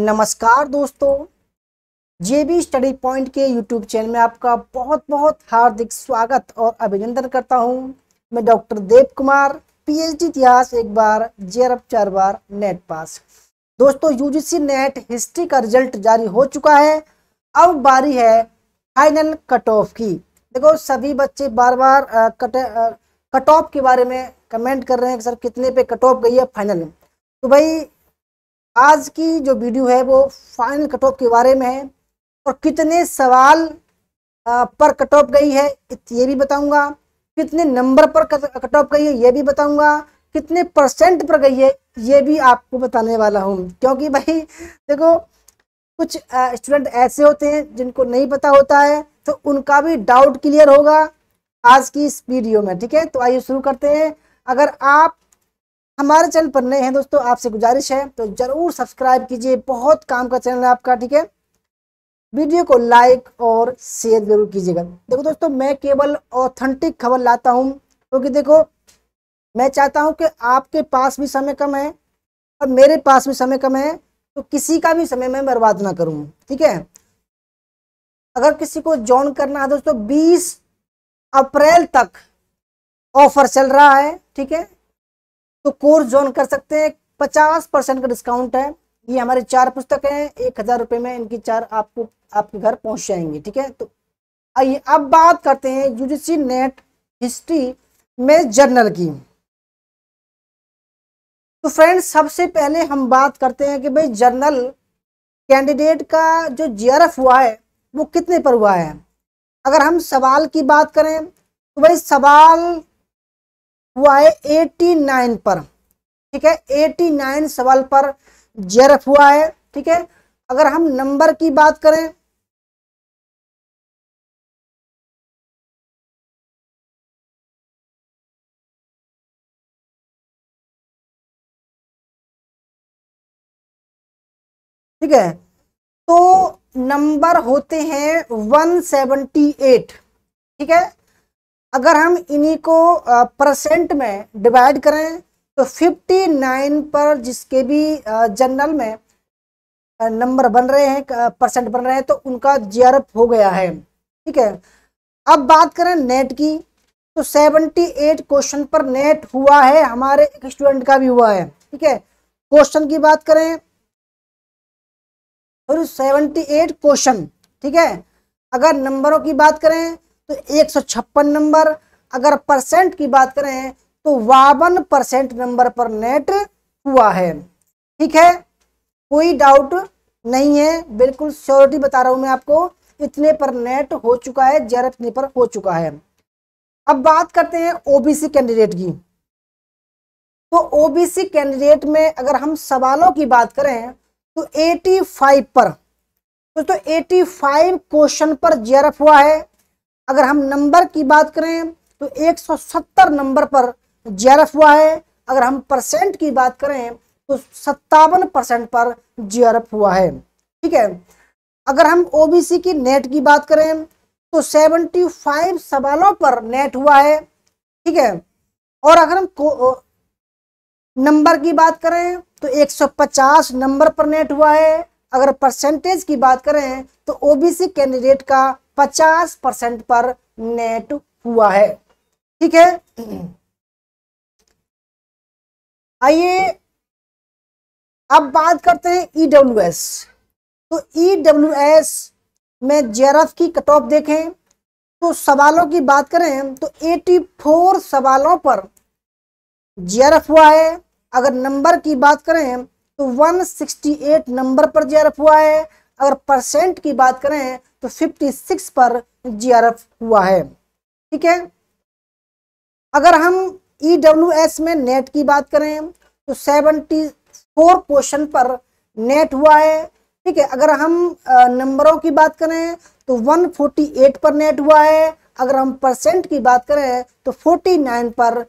नमस्कार दोस्तों JB study point के यूट्यूब चैनल में आपका बहुत बहुत हार्दिक स्वागत और अभिनंदन करता हूं मैं डॉक्टर देव कुमार पीएचडी इतिहास एक बार जे चार बार नेट पास दोस्तों यूजीसी नेट हिस्ट्री का रिजल्ट जारी हो चुका है अब बारी है फाइनल कट ऑफ की देखो सभी बच्चे बार बार कट कट ऑफ के बारे में कमेंट कर रहे हैं कि सर कितने पे कट ऑफ गई है फाइनल तो भाई आज की जो वीडियो है वो फाइनल कट ऑफ के बारे में है और कितने सवाल पर कट ऑफ गई है ये भी बताऊंगा कितने नंबर पर कट ऑफ गई है ये भी बताऊंगा कितने परसेंट पर गई है ये भी आपको बताने वाला हूँ क्योंकि भाई देखो कुछ स्टूडेंट ऐसे होते हैं जिनको नहीं पता होता है तो उनका भी डाउट क्लियर होगा आज की इस वीडियो में ठीक है तो आइए शुरू करते हैं अगर आप हमारे चैनल पर नए हैं दोस्तों आपसे गुजारिश है तो ज़रूर सब्सक्राइब कीजिए बहुत काम का चैनल है आपका ठीक है वीडियो को लाइक और शेयर जरूर कीजिएगा देखो दोस्तों मैं केवल ऑथेंटिक खबर लाता हूँ क्योंकि तो देखो मैं चाहता हूँ कि आपके पास भी समय कम है और मेरे पास भी समय कम है तो किसी का भी समय मैं बर्बाद ना करूँ ठीक है अगर किसी को ज्वाइन करना है दोस्तों बीस अप्रैल तक ऑफर चल रहा है ठीक है तो कोर्स ज्वाइन कर सकते हैं पचास परसेंट का डिस्काउंट है ये हमारे चार पुस्तकें हैं एक हजार रुपये में इनकी चार आपको आपके घर पहुंच जाएंगे ठीक है तो आइए अब बात करते हैं यूजीसी नेट हिस्ट्री में जर्नल की तो फ्रेंड्स सबसे पहले हम बात करते हैं कि भाई जर्नल कैंडिडेट का जो जी हुआ है वो कितने पर हुआ है अगर हम सवाल की बात करें तो भाई सवाल हुआ है नाइन पर ठीक है एटी नाइन सवाल पर जेरफ हुआ है ठीक है अगर हम नंबर की बात करें ठीक है तो नंबर होते हैं 178 ठीक है अगर हम इन्हीं को परसेंट में डिवाइड करें तो 59 पर जिसके भी जनरल में नंबर बन रहे हैं परसेंट बन रहे हैं तो उनका जीआरएफ हो गया है ठीक है अब बात करें नेट की तो 78 क्वेश्चन पर नेट हुआ है हमारे एक स्टूडेंट का भी हुआ है ठीक है क्वेश्चन की बात करें और 78 क्वेश्चन ठीक है अगर नंबरों की बात करें तो एक नंबर अगर परसेंट की बात करें तो बावन परसेंट नंबर पर नेट हुआ है ठीक है कोई डाउट नहीं है बिल्कुल श्योरिटी बता रहा हूं मैं आपको इतने पर नेट हो चुका है जे इतने पर हो चुका है अब बात करते हैं ओबीसी कैंडिडेट की तो ओबीसी कैंडिडेट में अगर हम सवालों की बात करें तो 85 पर तो, तो 85 क्वेश्चन पर जेआरएफ हुआ है अगर हम नंबर की बात करें तो 170 नंबर पर जीआरएफ हुआ है अगर हम परसेंट की बात करें तो सत्तावन परसेंट पर जीआरएफ हुआ है ठीक है अगर हम ओबीसी की नेट की बात करें तो 75 सवालों पर नेट हुआ है ठीक है और अगर हम नंबर की बात करें तो 150 नंबर पर नेट हुआ है अगर परसेंटेज की बात करें तो ओबीसी कैंडिडेट का पचास परसेंट पर नेट हुआ है ठीक है आइए अब बात करते हैं ईडब्ल्यू e एस तो ईडब्ल्यू e एस में जेरफ की कट ऑफ देखें तो सवालों की बात करें तो 84 सवालों पर जेरफ हुआ है अगर नंबर की बात करें तो 168 नंबर पर जेरफ हुआ है अगर परसेंट की बात करें तो 56 पर जीआरएफ हुआ है ठीक है अगर हम ईडब्ल्यूएस e में नेट की बात करें तो 74 क्वेश्चन पर नेट हुआ है ठीक है अगर हम नंबरों की बात करें तो 148 पर नेट हुआ है अगर हम परसेंट की बात करें तो 49 पर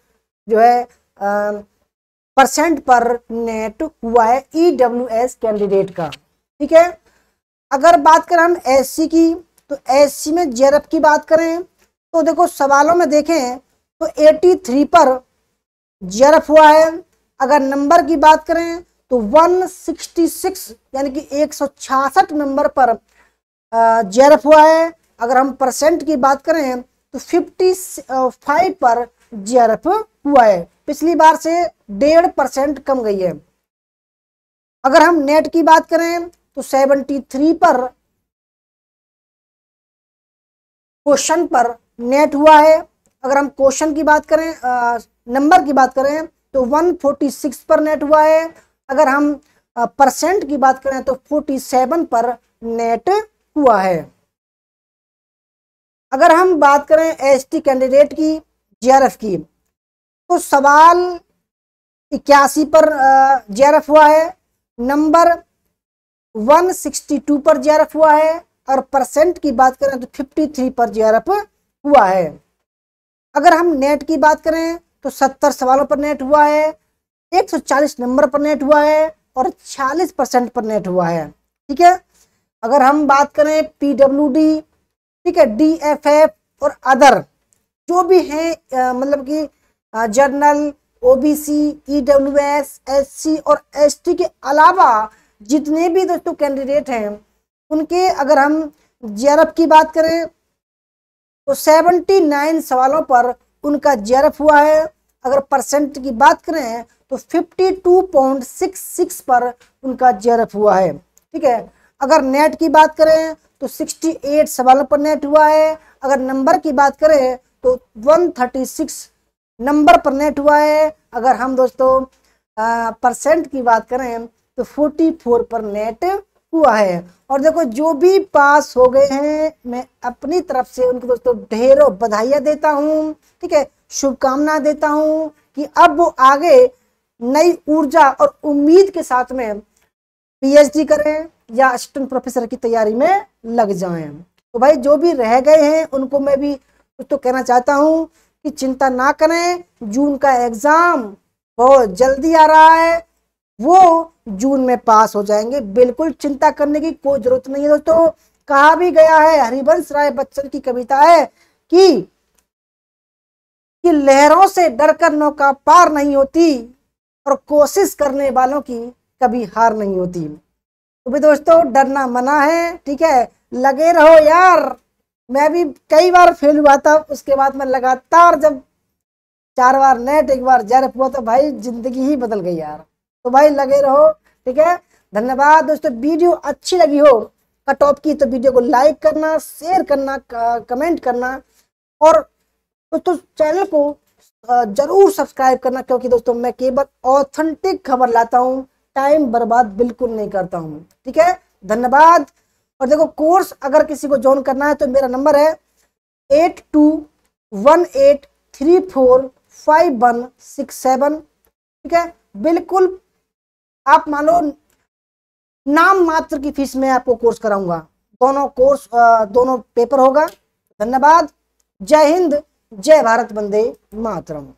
जो है परसेंट पर नेट हुआ है ई डब्ल्यू एस कैंडिडेट का ठीक है अगर बात करें हम एस की तो एस में जेरफ की बात करें तो देखो सवालों में देखें तो 83 पर जेरफ हुआ है अगर नंबर की बात करें तो 166 यानी कि एक नंबर पर जेरफ हुआ है अगर हम परसेंट की बात करें तो 55 पर जे हुआ है पिछली बार से डेढ़ परसेंट कम गई है अगर हम नेट की बात करें तो 73 पर क्वेश्चन पर नेट हुआ है अगर हम क्वेश्चन की बात करें नंबर की बात करें तो 146 पर नेट हुआ है अगर हम परसेंट की बात करें तो 47 पर नेट हुआ है अगर हम बात करें एसटी कैंडिडेट की जीआरएफ की तो सवाल इक्यासी पर जीआरएफ हुआ है नंबर 162 पर जी हुआ है और परसेंट की बात करें तो 53 पर जी हुआ है अगर हम नेट की बात करें तो 70 सवालों पर नेट हुआ है 140 नंबर पर नेट हुआ है और 40 परसेंट पर नेट हुआ है ठीक है अगर हम बात करें पीडब्ल्यूडी ठीक है डीएफएफ और अदर जो भी हैं मतलब कि जर्नल ओबीसी ईडब्ल्यूएस एससी और एसटी के अलावा जितने भी दोस्तों कैंडिडेट हैं उनके अगर हम जेरफ की बात करें तो 79 सवालों पर उनका जेरफ़ हुआ है अगर परसेंट की बात करें तो 52.66 पर उनका जेरफ़ हुआ है ठीक है अगर नेट की बात करें तो 68 सवालों पर नेट हुआ है अगर नंबर की बात करें तो 136 नंबर पर नेट हुआ है अगर हम दोस्तों परसेंट की बात करें तो 44 पर नेट हुआ है और देखो जो भी पास हो गए हैं मैं अपनी तरफ से उनको दोस्तों ढेरों बधाइयाँ देता हूँ ठीक है शुभकामना देता हूँ कि अब वो आगे नई ऊर्जा और उम्मीद के साथ में पीएचडी करें या असिस्टेंट प्रोफेसर की तैयारी में लग जाएं तो भाई जो भी रह गए हैं उनको मैं भी कुछ तो कहना चाहता हूँ कि चिंता ना करें जून का एग्ज़ाम बहुत जल्दी आ रहा है वो जून में पास हो जाएंगे बिल्कुल चिंता करने की कोई जरूरत नहीं है दोस्तों कहा भी गया है हरिवंश राय बच्चन की कविता है कि कि लहरों से डरकर नौका पार नहीं होती और कोशिश करने वालों की कभी हार नहीं होती तो भी दोस्तों डरना मना है ठीक है लगे रहो यार मैं भी कई बार फेल हुआ था उसके बाद मैं लगातार जब चार बार नेट एक बार जर हुआ तो भाई जिंदगी ही बदल गई यार तो भाई लगे रहो ठीक है धन्यवाद दोस्तों वीडियो अच्छी लगी हो कट ऑफ की तो वीडियो को लाइक करना शेयर करना कमेंट करना और दोस्तों चैनल को जरूर सब्सक्राइब करना क्योंकि दोस्तों मैं केवल ऑथेंटिक खबर लाता हूँ टाइम बर्बाद बिल्कुल नहीं करता हूँ ठीक है धन्यवाद और देखो कोर्स अगर किसी को ज्वाइन करना है तो मेरा नंबर है eight two one eight three four five one six seven ठीक है बिल्कुल आप मान लो नाम मात्र की फीस में आपको कोर्स कराऊंगा दोनों कोर्स दोनों पेपर होगा धन्यवाद जय हिंद जय भारत बंदे मातरम